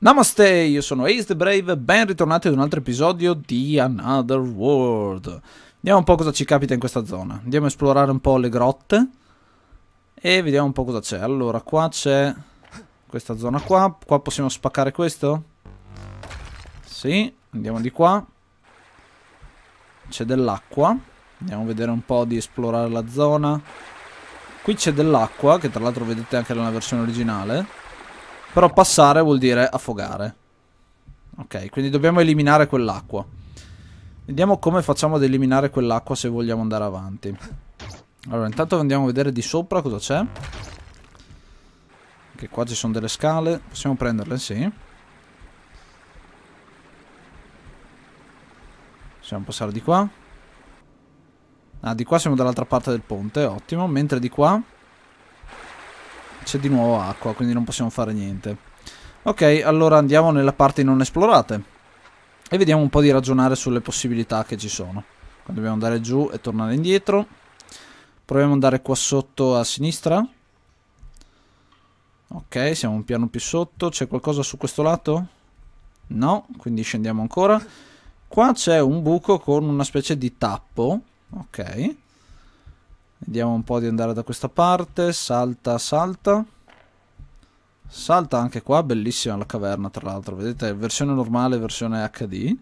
Namaste, io sono Ace the Brave, ben ritornati ad un altro episodio di Another World. Vediamo un po' cosa ci capita in questa zona. Andiamo a esplorare un po' le grotte e vediamo un po' cosa c'è. Allora, qua c'è questa zona qua. Qua possiamo spaccare questo? Sì, andiamo di qua. C'è dell'acqua. Andiamo a vedere un po' di esplorare la zona. Qui c'è dell'acqua, che tra l'altro vedete anche nella versione originale. Però passare vuol dire affogare. Ok, quindi dobbiamo eliminare quell'acqua. Vediamo come facciamo ad eliminare quell'acqua se vogliamo andare avanti. Allora, intanto andiamo a vedere di sopra cosa c'è. Che qua ci sono delle scale. Possiamo prenderle, sì. Possiamo passare di qua. Ah, di qua siamo dall'altra parte del ponte, ottimo. Mentre di qua c'è di nuovo acqua, quindi non possiamo fare niente. Ok, allora andiamo nella parte non esplorate. E vediamo un po' di ragionare sulle possibilità che ci sono. Quindi dobbiamo andare giù e tornare indietro. Proviamo ad andare qua sotto a sinistra. Ok, siamo un piano più sotto. C'è qualcosa su questo lato? No, quindi scendiamo ancora. Qua c'è un buco con una specie di tappo. Ok. Vediamo un po' di andare da questa parte. Salta, salta. Salta anche qua, bellissima la caverna tra l'altro, vedete, versione normale, versione HD.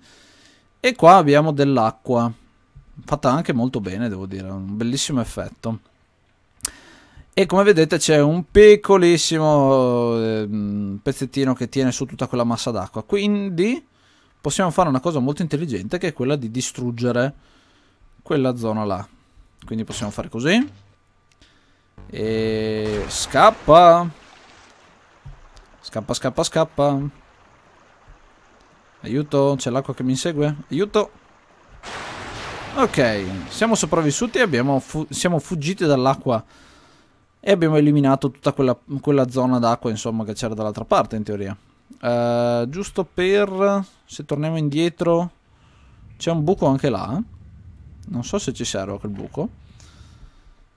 E qua abbiamo dell'acqua, fatta anche molto bene devo dire, un bellissimo effetto. E come vedete c'è un piccolissimo eh, pezzettino che tiene su tutta quella massa d'acqua, quindi possiamo fare una cosa molto intelligente che è quella di distruggere quella zona là. Quindi possiamo fare così. E scappa. Scappa, scappa, scappa. Aiuto, c'è l'acqua che mi insegue. Aiuto. Ok, siamo sopravvissuti e fu siamo fuggiti dall'acqua. E abbiamo eliminato tutta quella, quella zona d'acqua, insomma, che c'era dall'altra parte, in teoria. Uh, giusto per... Se torniamo indietro... C'è un buco anche là, eh. Non so se ci serve quel buco.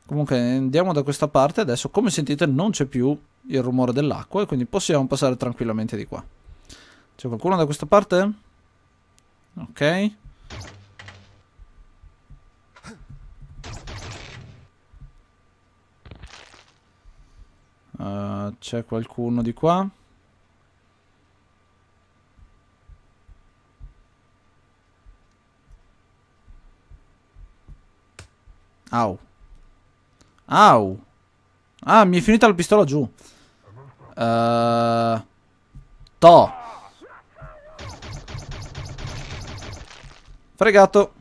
Comunque andiamo da questa parte. Adesso come sentite non c'è più il rumore dell'acqua e quindi possiamo passare tranquillamente di qua. C'è qualcuno da questa parte? Ok. Uh, c'è qualcuno di qua? Au. Au. Ah, mi è finita la pistola giù. Uh, to. Fregato.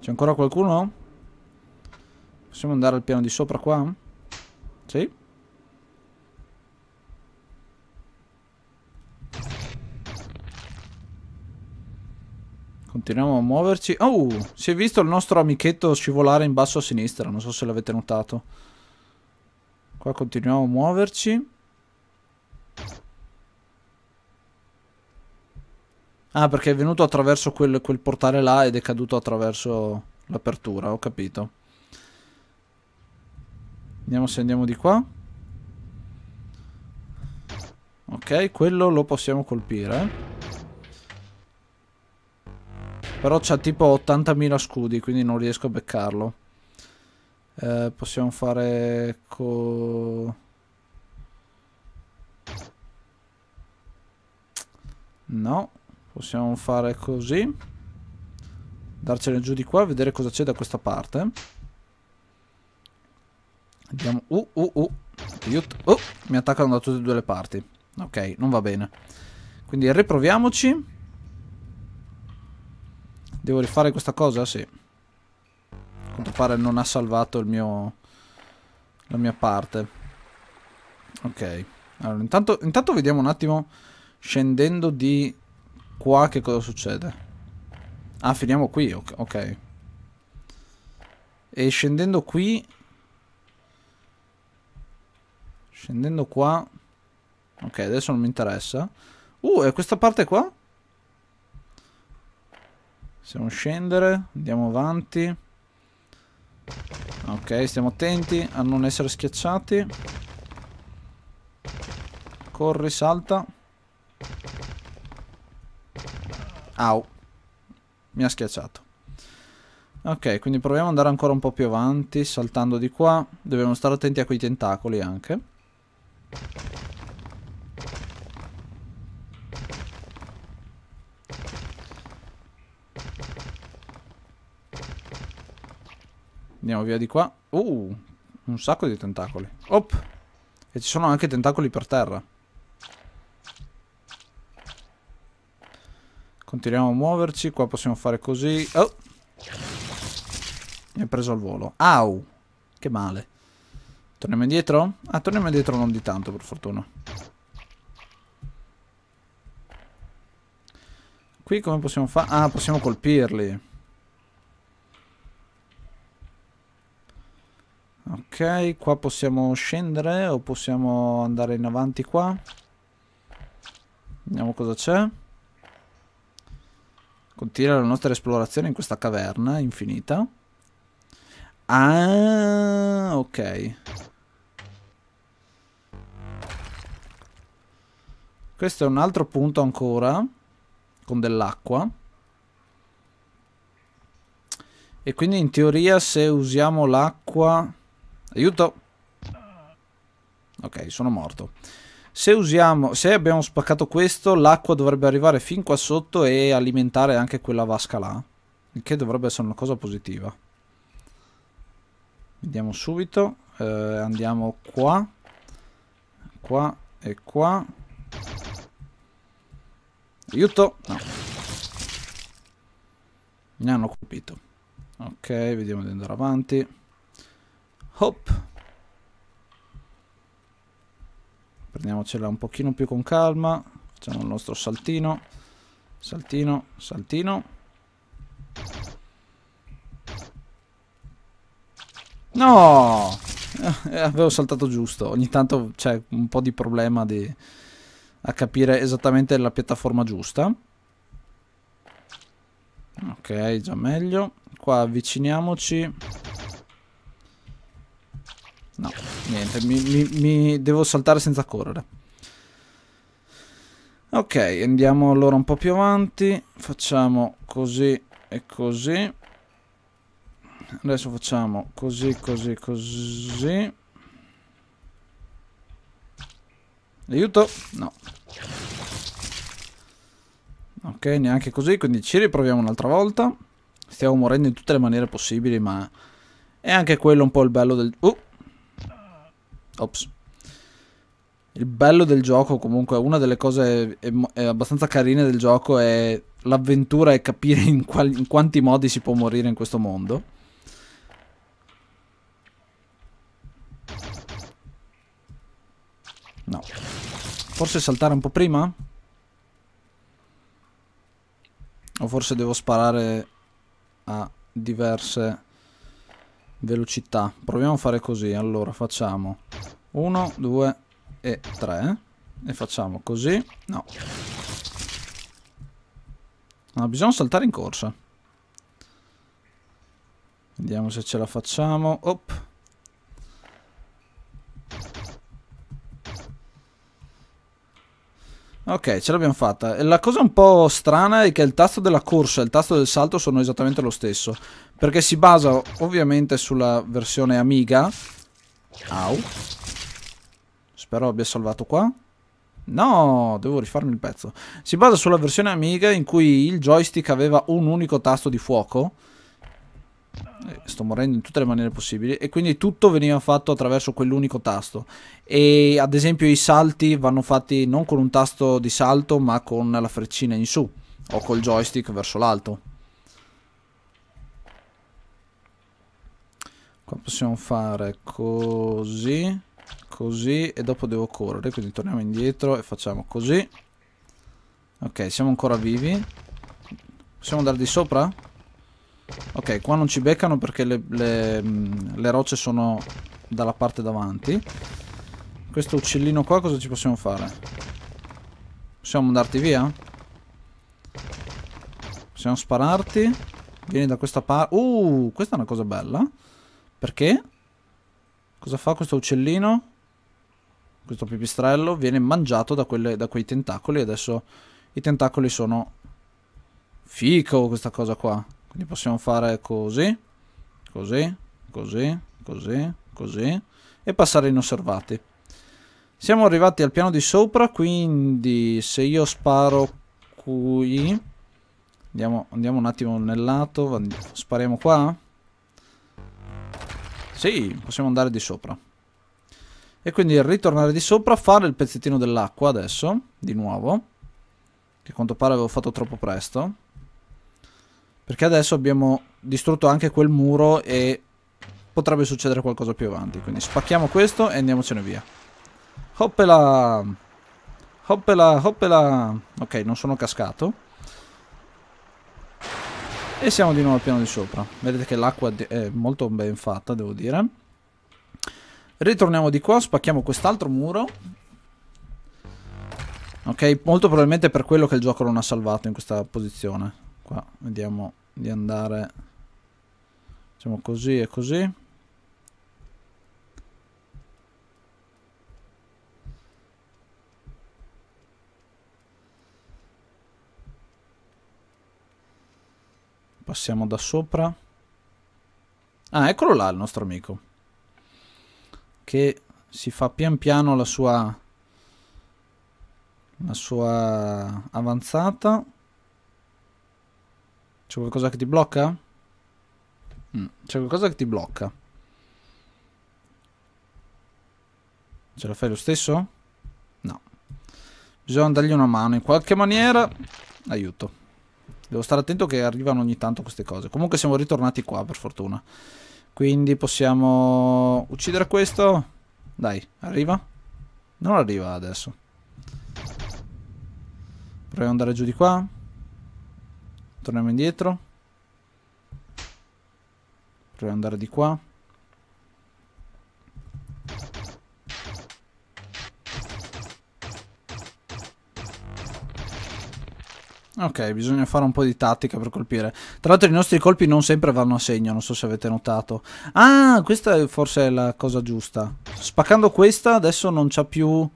C'è ancora qualcuno? Possiamo andare al piano di sopra qua? Continuiamo a muoverci. Oh, si è visto il nostro amichetto scivolare in basso a sinistra. Non so se l'avete notato. Qua continuiamo a muoverci. Ah, perché è venuto attraverso quel, quel portale là ed è caduto attraverso l'apertura. Ho capito. Vediamo se andiamo di qua. Ok, quello lo possiamo colpire. Però c'ha tipo 80.000 scudi, quindi non riesco a beccarlo. Eh, possiamo fare co... No, possiamo fare così. Darcene giù di qua, vedere cosa c'è da questa parte. Andiamo... Uh, uh, uh. Oh, mi attaccano da tutte e due le parti. Ok, non va bene. Quindi riproviamoci. Devo rifare questa cosa? Sì. A quanto pare non ha salvato il mio... La mia parte. Ok. Allora, intanto, intanto vediamo un attimo... Scendendo di qua che cosa succede. Ah, finiamo qui, ok. E scendendo qui... Scendendo qua... Ok, adesso non mi interessa. Uh, e questa parte qua? Possiamo scendere, andiamo avanti. Ok, stiamo attenti a non essere schiacciati. Corri, salta. Au. Mi ha schiacciato. Ok, quindi proviamo ad andare ancora un po' più avanti, saltando di qua. Dobbiamo stare attenti a quei tentacoli anche. Andiamo via di qua. Uh, un sacco di tentacoli. Op! E ci sono anche tentacoli per terra. Continuiamo a muoverci. Qua possiamo fare così. Oh! Mi ha preso al volo. Au! Che male. Torniamo indietro? Ah, torniamo indietro non di tanto, per fortuna. Qui come possiamo fare? Ah, possiamo colpirli. Ok, qua possiamo scendere o possiamo andare in avanti qua. Vediamo cosa c'è. Continua la nostra esplorazione in questa caverna infinita. Ah, ok. Questo è un altro punto ancora, con dell'acqua. E quindi in teoria se usiamo l'acqua Aiuto! Ok, sono morto. Se, usiamo, se abbiamo spaccato questo, l'acqua dovrebbe arrivare fin qua sotto e alimentare anche quella vasca là. Il che dovrebbe essere una cosa positiva. Vediamo subito. Eh, andiamo qua. Qua e qua. Aiuto! No. Mi hanno colpito. Ok, vediamo di andare avanti. Hop. Prendiamocela un pochino più con calma. Facciamo il nostro saltino. Saltino, saltino. No! Eh, eh, avevo saltato giusto. Ogni tanto c'è un po' di problema di... a capire esattamente la piattaforma giusta. Ok, già meglio. Qua avviciniamoci. No, niente, mi, mi, mi devo saltare senza correre. Ok, andiamo allora un po' più avanti. Facciamo così e così. Adesso facciamo così, così, così. Aiuto? No. Ok, neanche così, quindi ci riproviamo un'altra volta. Stiamo morendo in tutte le maniere possibili, ma è anche quello un po' il bello del... Uh! Ops. Il bello del gioco, comunque, una delle cose è, è abbastanza carine del gioco è l'avventura e capire in, quali, in quanti modi si può morire in questo mondo. No. Forse saltare un po' prima? O forse devo sparare a diverse velocità. Proviamo a fare così, allora facciamo 1, 2 e 3 e facciamo così, no. No, bisogna saltare in corsa. Vediamo se ce la facciamo. Op. Ok, ce l'abbiamo fatta. La cosa un po' strana è che il tasto della corsa e il tasto del salto sono esattamente lo stesso. Perché si basa ovviamente sulla versione Amiga. Au. Spero abbia salvato qua. No, devo rifarmi il pezzo. Si basa sulla versione Amiga in cui il joystick aveva un unico tasto di fuoco eh, sto morendo in tutte le maniere possibili e quindi tutto veniva fatto attraverso quell'unico tasto e ad esempio i salti vanno fatti non con un tasto di salto ma con la freccina in su o col joystick verso l'alto qua possiamo fare così così e dopo devo correre quindi torniamo indietro e facciamo così ok siamo ancora vivi possiamo andare di sopra? Ok, qua non ci beccano perché le, le, le rocce sono dalla parte davanti. Questo uccellino qua cosa ci possiamo fare? Possiamo andarti via? Possiamo spararti? Vieni da questa parte. Uh, questa è una cosa bella. Perché? Cosa fa questo uccellino? Questo pipistrello viene mangiato da, quelle, da quei tentacoli. Adesso i tentacoli sono... Fico questa cosa qua quindi possiamo fare così così così così così e passare inosservati siamo arrivati al piano di sopra quindi se io sparo qui andiamo, andiamo un attimo nel lato spariamo qua sì possiamo andare di sopra e quindi ritornare di sopra fare il pezzettino dell'acqua adesso di nuovo che a quanto pare avevo fatto troppo presto perché adesso abbiamo distrutto anche quel muro e potrebbe succedere qualcosa più avanti. Quindi spacchiamo questo e andiamocene via. Hoppela! Hoppela, hoppela! Ok, non sono cascato. E siamo di nuovo al piano di sopra. Vedete che l'acqua è molto ben fatta, devo dire. Ritorniamo di qua, spacchiamo quest'altro muro. Ok, molto probabilmente per quello che il gioco non ha salvato in questa posizione qua vediamo di andare diciamo così e così passiamo da sopra ah eccolo là il nostro amico che si fa pian piano la sua la sua avanzata c'è qualcosa che ti blocca? Mm, C'è qualcosa che ti blocca. Ce la fai lo stesso? No. Bisogna dargli una mano in qualche maniera. Aiuto. Devo stare attento che arrivano ogni tanto queste cose. Comunque siamo ritornati qua per fortuna. Quindi possiamo uccidere questo. Dai, arriva. Non arriva adesso. Proviamo ad andare giù di qua. Torniamo indietro. Proviamo ad andare di qua. Ok, bisogna fare un po' di tattica per colpire. Tra l'altro i nostri colpi non sempre vanno a segno, non so se avete notato. Ah, questa è forse è la cosa giusta. Spaccando questa adesso non c'ha più...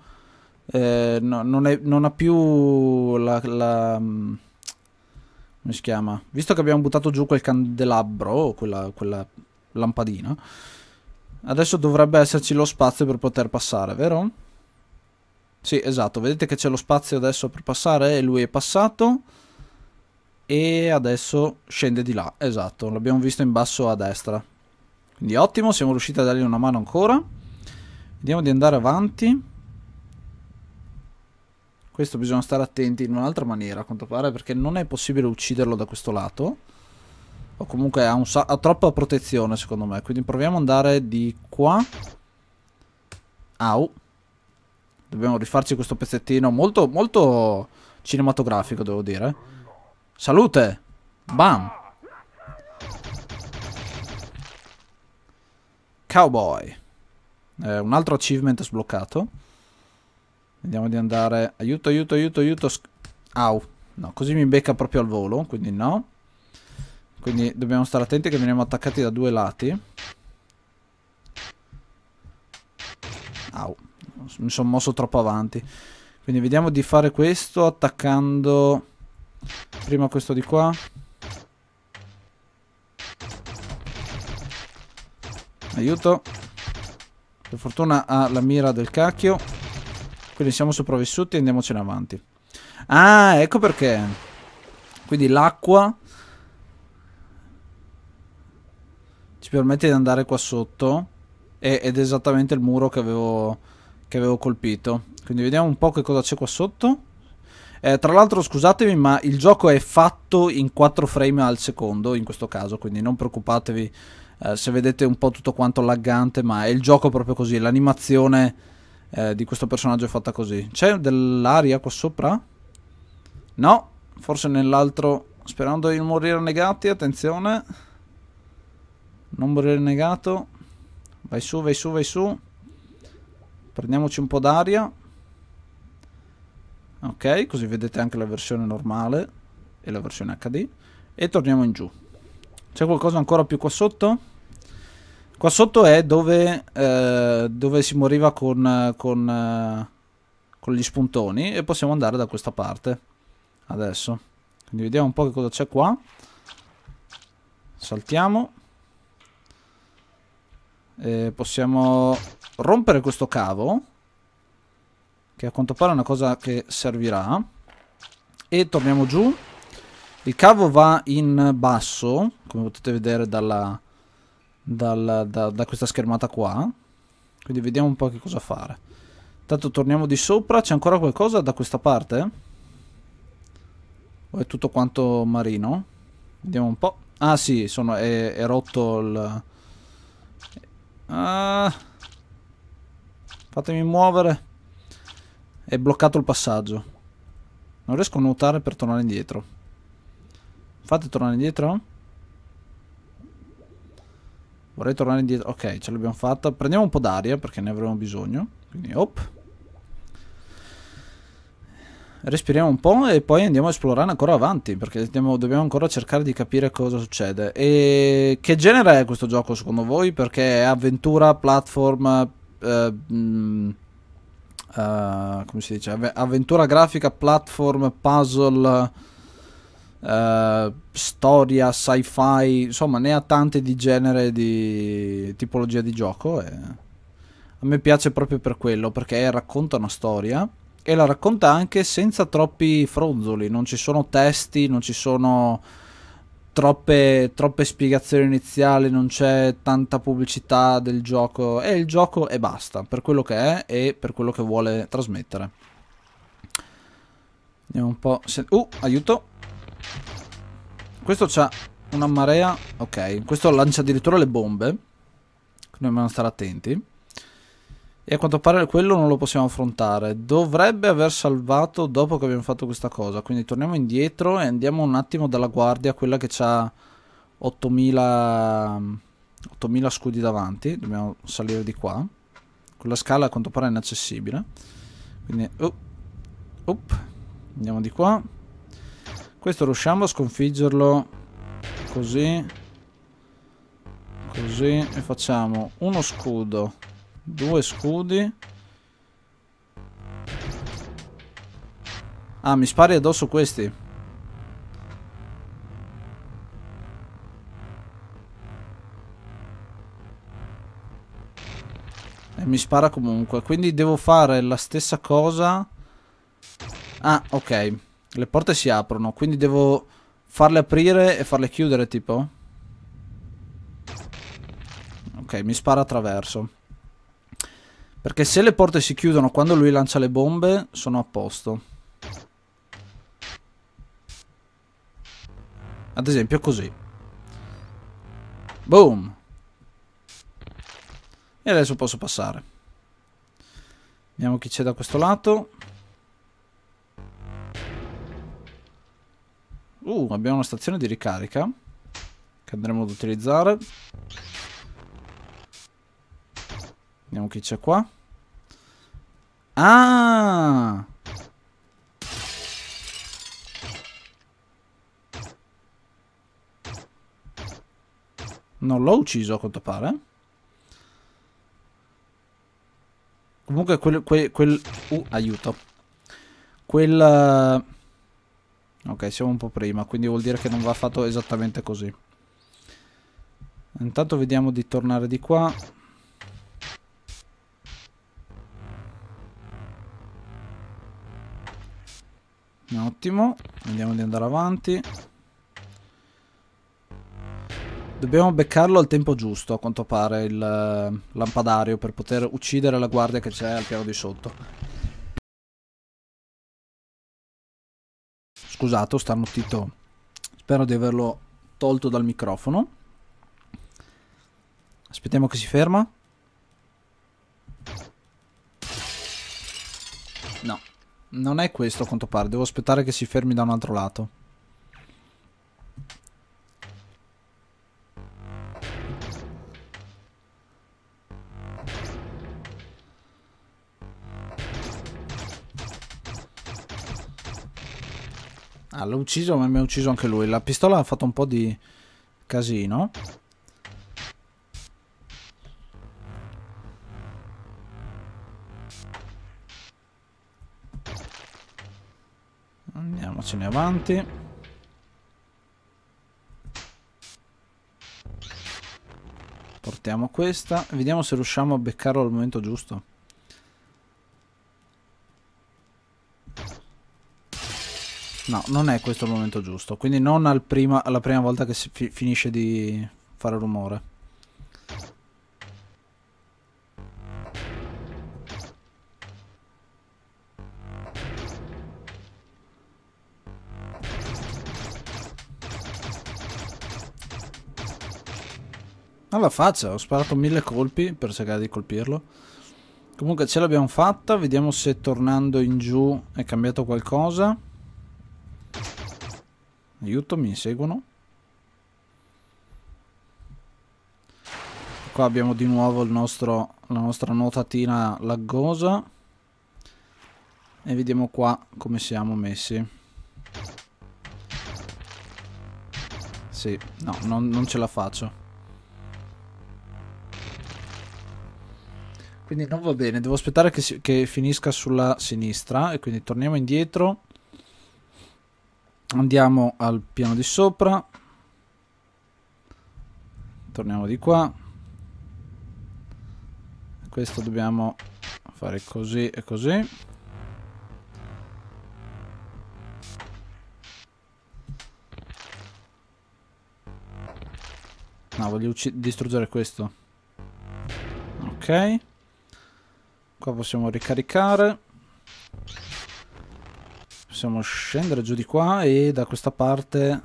Eh, no, non, è, non, ha più la, la mm, come si chiama? Visto che abbiamo buttato giù quel candelabro, quella, quella lampadina, adesso dovrebbe esserci lo spazio per poter passare, vero? Sì, esatto, vedete che c'è lo spazio adesso per passare e lui è passato e adesso scende di là, esatto, l'abbiamo visto in basso a destra. Quindi ottimo, siamo riusciti a dargli una mano ancora. Vediamo di andare avanti. Questo bisogna stare attenti in un'altra maniera, a quanto pare, perché non è possibile ucciderlo da questo lato. O comunque ha, ha troppa protezione, secondo me. Quindi proviamo ad andare di qua. Au. Dobbiamo rifarci questo pezzettino molto, molto cinematografico, devo dire. Salute! Bam! Cowboy. Eh, un altro achievement sbloccato. Vediamo di andare... Aiuto, aiuto, aiuto, aiuto. Au. No, così mi becca proprio al volo, quindi no. Quindi dobbiamo stare attenti che veniamo attaccati da due lati. Au. Mi sono mosso troppo avanti. Quindi vediamo di fare questo attaccando prima questo di qua. Aiuto. Per fortuna ha la mira del cacchio. Quindi siamo sopravvissuti e andiamocene avanti. Ah, ecco perché. Quindi l'acqua ci permette di andare qua sotto e, ed è esattamente il muro che avevo, che avevo colpito. Quindi vediamo un po' che cosa c'è qua sotto. Eh, tra l'altro scusatemi ma il gioco è fatto in 4 frame al secondo in questo caso quindi non preoccupatevi eh, se vedete un po' tutto quanto laggante ma è il gioco proprio così l'animazione eh, di questo personaggio è fatta così. C'è dell'aria qua sopra? No, forse nell'altro... Sperando di non morire negati, attenzione. Non morire negato. Vai su, vai su, vai su. Prendiamoci un po' d'aria. Ok, così vedete anche la versione normale e la versione HD. E torniamo in giù. C'è qualcosa ancora più qua sotto? Qua sotto è dove, eh, dove si moriva con, con, eh, con, gli spuntoni e possiamo andare da questa parte adesso. Quindi vediamo un po' che cosa c'è qua. Saltiamo. E possiamo rompere questo cavo, che a quanto pare è una cosa che servirà. E torniamo giù. Il cavo va in basso, come potete vedere dalla dal, da, da questa schermata qua. Quindi vediamo un po' che cosa fare. Intanto torniamo di sopra, c'è ancora qualcosa da questa parte? O è tutto quanto marino? Vediamo un po'. Ah sì, sono, è, è rotto il... Ah, fatemi muovere. È bloccato il passaggio. Non riesco a nuotare per tornare indietro. Fate tornare indietro? Vorrei tornare indietro. Ok, ce l'abbiamo fatta. Prendiamo un po' d'aria perché ne avremo bisogno. Quindi, op. Respiriamo un po' e poi andiamo a esplorare ancora avanti perché andiamo, dobbiamo ancora cercare di capire cosa succede. E che genere è questo gioco secondo voi? Perché è avventura, platform, eh, mh, mm, eh, come si dice? Avventura grafica, platform, puzzle eh, storia, sci-fi, insomma ne ha tante di genere, di tipologia di gioco. E a me piace proprio per quello, perché racconta una storia e la racconta anche senza troppi fronzoli, non ci sono testi, non ci sono troppe, troppe spiegazioni iniziali, non c'è tanta pubblicità del gioco, è il gioco e basta, per quello che è e per quello che vuole trasmettere. Andiamo un po'... Se... Uh, aiuto! Questo c'ha una marea. Ok, questo lancia addirittura le bombe. Dobbiamo stare attenti. E a quanto pare quello non lo possiamo affrontare. Dovrebbe aver salvato dopo che abbiamo fatto questa cosa. Quindi torniamo indietro e andiamo un attimo dalla guardia, quella che c'ha 8000, 8000 scudi davanti. Dobbiamo salire di qua. Quella scala a quanto pare è inaccessibile. Quindi... Oh, oh, andiamo di qua. Questo riusciamo a sconfiggerlo così. Così. E facciamo uno scudo. Due scudi. Ah, mi spari addosso questi. E mi spara comunque. Quindi devo fare la stessa cosa. Ah, ok. Le porte si aprono, quindi devo farle aprire e farle chiudere, tipo? Ok, mi spara attraverso. Perché se le porte si chiudono quando lui lancia le bombe, sono a posto. Ad esempio così. Boom! E adesso posso passare. Vediamo chi c'è da questo lato. Uh, abbiamo una stazione di ricarica che andremo ad utilizzare. Vediamo chi c'è qua. Ah! Non l'ho ucciso a quanto pare. Comunque quel... quel, quel uh, aiuto. Quel... Uh, Ok, siamo un po' prima, quindi vuol dire che non va fatto esattamente così. Intanto vediamo di tornare di qua. Ottimo, vediamo di andare avanti. Dobbiamo beccarlo al tempo giusto, a quanto pare, il eh, lampadario, per poter uccidere la guardia che c'è al piano di sotto. Scusate, ho starnutito. Spero di averlo tolto dal microfono. Aspettiamo che si ferma. No, non è questo a quanto pare. Devo aspettare che si fermi da un altro lato. l'ho ucciso ma mi ha ucciso anche lui. La pistola ha fatto un po' di casino. Andiamocene avanti. Portiamo questa. Vediamo se riusciamo a beccarlo al momento giusto. No, non è questo il momento giusto. Quindi non al prima, alla prima volta che si fi finisce di fare rumore. Alla faccia, ho sparato mille colpi per cercare di colpirlo. Comunque ce l'abbiamo fatta, vediamo se tornando in giù è cambiato qualcosa. Aiuto, mi inseguono. Qua abbiamo di nuovo nostro, la nostra nuotatina laggosa. E vediamo qua come siamo messi. Sì, no, non, non ce la faccio. Quindi non va bene, devo aspettare che, si, che finisca sulla sinistra e quindi torniamo indietro andiamo al piano di sopra torniamo di qua questo dobbiamo fare così e così no voglio distruggere questo ok qua possiamo ricaricare possiamo scendere giù di qua e da questa parte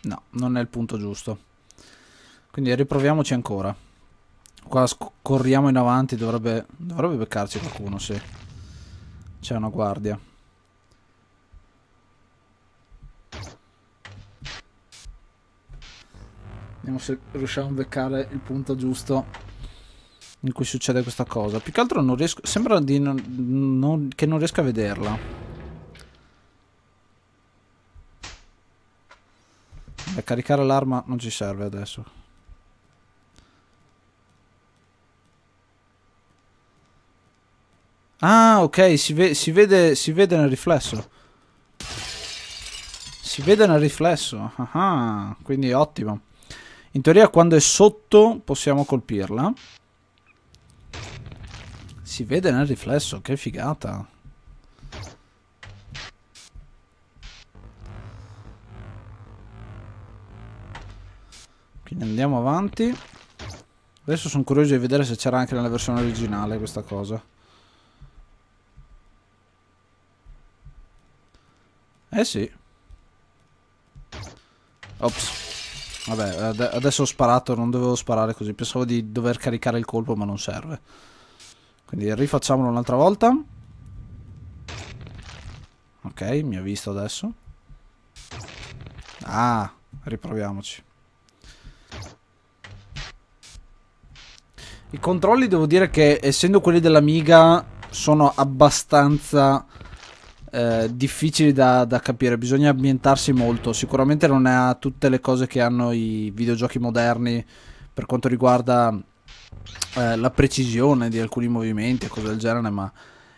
no non è il punto giusto quindi riproviamoci ancora qua corriamo in avanti dovrebbe, dovrebbe beccarci qualcuno sì c'è una guardia Vediamo se riusciamo a beccare il punto giusto in cui succede questa cosa. Più che altro non riesco... Sembra non, non, che non riesca a vederla. Beh, caricare l'arma non ci serve adesso. Ah, ok, si, ve si, vede, si vede nel riflesso. Si vede nel riflesso. Ah, ah quindi ottimo. In teoria quando è sotto possiamo colpirla. Si vede nel riflesso, che figata. Quindi andiamo avanti. Adesso sono curioso di vedere se c'era anche nella versione originale questa cosa. Eh sì. Ops. Vabbè, ad adesso ho sparato, non dovevo sparare così. Pensavo di dover caricare il colpo, ma non serve. Quindi rifacciamolo un'altra volta. Ok, mi ha visto adesso. Ah, riproviamoci. I controlli devo dire che, essendo quelli dell'Amiga, sono abbastanza eh, difficili da, da, capire, bisogna ambientarsi molto. Sicuramente non ha tutte le cose che hanno i videogiochi moderni per quanto riguarda eh, la precisione di alcuni movimenti e cose del genere, ma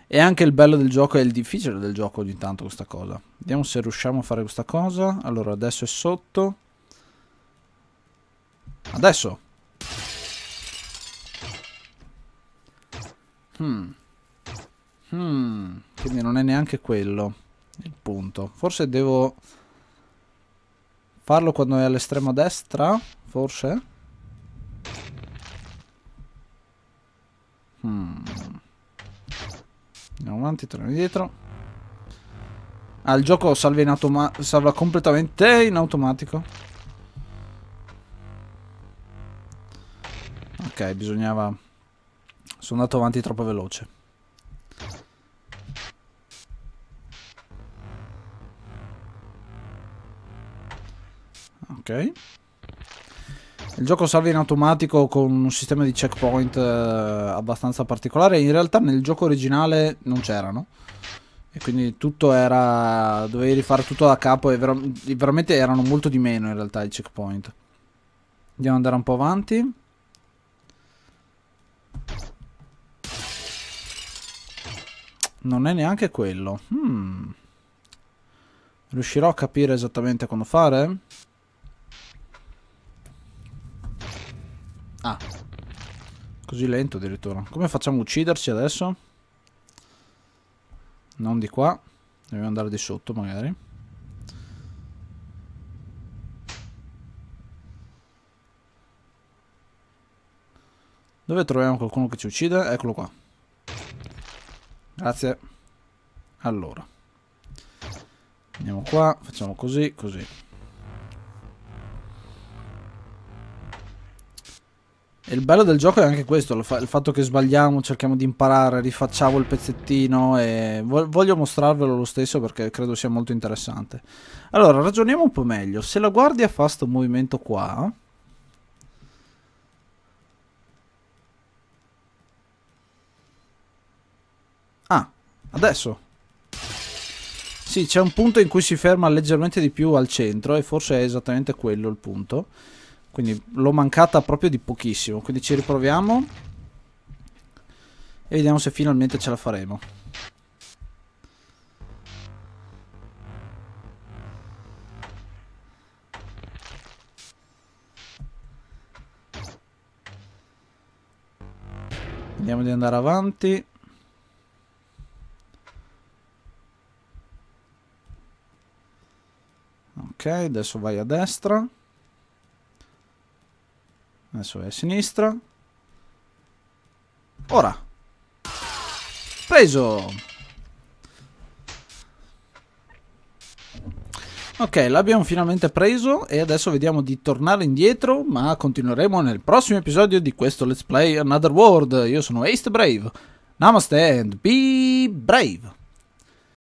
è anche il bello del gioco e il difficile del gioco ogni tanto questa cosa. Vediamo se riusciamo a fare questa cosa. Allora, adesso è sotto. Adesso. Hmm. Hmm, quindi non è neanche quello il punto. Forse devo farlo quando è all'estrema destra, forse? Hmm. Andiamo avanti, torniamo indietro. Ah, il gioco salva, in salva completamente in automatico. Ok, bisognava... Sono andato avanti troppo veloce. Ok. Il gioco salva in automatico con un sistema di checkpoint eh, abbastanza particolare. In realtà nel gioco originale non c'erano. E quindi tutto era... dovevi rifare tutto da capo e vera... veramente erano molto di meno in realtà i checkpoint. Andiamo ad andare un po' avanti. Non è neanche quello. Hmm. Riuscirò a capire esattamente cosa fare? Ah. Così lento addirittura. Come facciamo a ucciderci adesso? Non di qua. Dobbiamo andare di sotto magari. Dove troviamo qualcuno che ci uccide? Eccolo qua. Grazie. Allora. Andiamo qua, facciamo così, così. E il bello del gioco è anche questo, il, fa il fatto che sbagliamo, cerchiamo di imparare, rifacciamo il pezzettino e vo voglio mostrarvelo lo stesso perché credo sia molto interessante. Allora, ragioniamo un po' meglio. Se la guardia fa sto movimento qua... Ah, adesso. Sì, c'è un punto in cui si ferma leggermente di più al centro e forse è esattamente quello il punto. Quindi l'ho mancata proprio di pochissimo. Quindi ci riproviamo. E vediamo se finalmente ce la faremo. Vediamo di andare avanti. Ok, adesso vai a destra. Adesso è a sinistra. Ora. Preso. Ok, l'abbiamo finalmente preso e adesso vediamo di tornare indietro, ma continueremo nel prossimo episodio di questo Let's Play Another World. Io sono Ace Brave. Namaste and be brave!